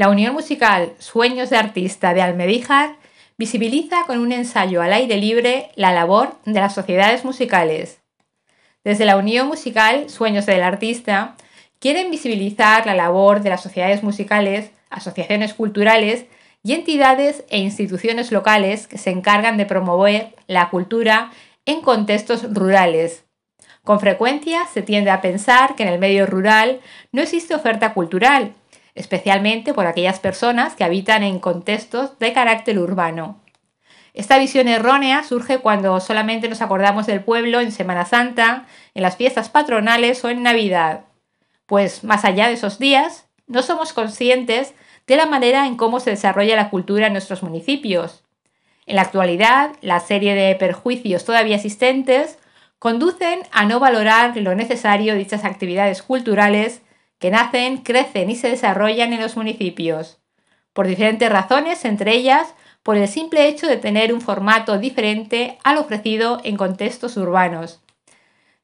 La unión musical Sueños de Artista de Almedíjar visibiliza con un ensayo al aire libre la labor de las sociedades musicales. Desde la unión musical Sueños del Artista, quieren visibilizar la labor de las sociedades musicales, asociaciones culturales y entidades e instituciones locales que se encargan de promover la cultura en contextos rurales. Con frecuencia se tiende a pensar que en el medio rural no existe oferta cultural especialmente por aquellas personas que habitan en contextos de carácter urbano. Esta visión errónea surge cuando solamente nos acordamos del pueblo en Semana Santa, en las fiestas patronales o en Navidad, pues más allá de esos días, no somos conscientes de la manera en cómo se desarrolla la cultura en nuestros municipios. En la actualidad, la serie de perjuicios todavía existentes conducen a no valorar lo necesario dichas actividades culturales que nacen, crecen y se desarrollan en los municipios, por diferentes razones, entre ellas por el simple hecho de tener un formato diferente al ofrecido en contextos urbanos.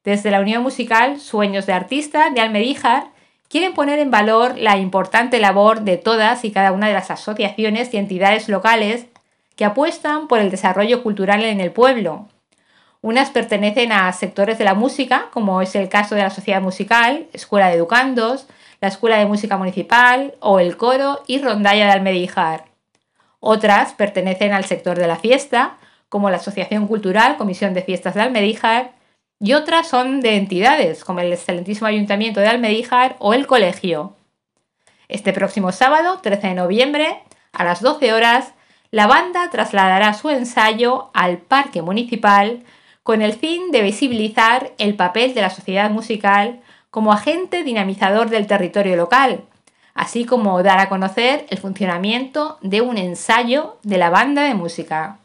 Desde la Unión Musical Sueños de Artista de Almeríjar, quieren poner en valor la importante labor de todas y cada una de las asociaciones y entidades locales que apuestan por el desarrollo cultural en el pueblo, unas pertenecen a sectores de la música, como es el caso de la Sociedad Musical, Escuela de Educandos, la Escuela de Música Municipal o el Coro y Rondalla de Almedijar. Otras pertenecen al sector de la fiesta, como la Asociación Cultural Comisión de Fiestas de Almedíjar, y otras son de entidades, como el excelentísimo Ayuntamiento de Almedíjar o el Colegio. Este próximo sábado, 13 de noviembre, a las 12 horas, la banda trasladará su ensayo al Parque Municipal con el fin de visibilizar el papel de la sociedad musical como agente dinamizador del territorio local, así como dar a conocer el funcionamiento de un ensayo de la banda de música.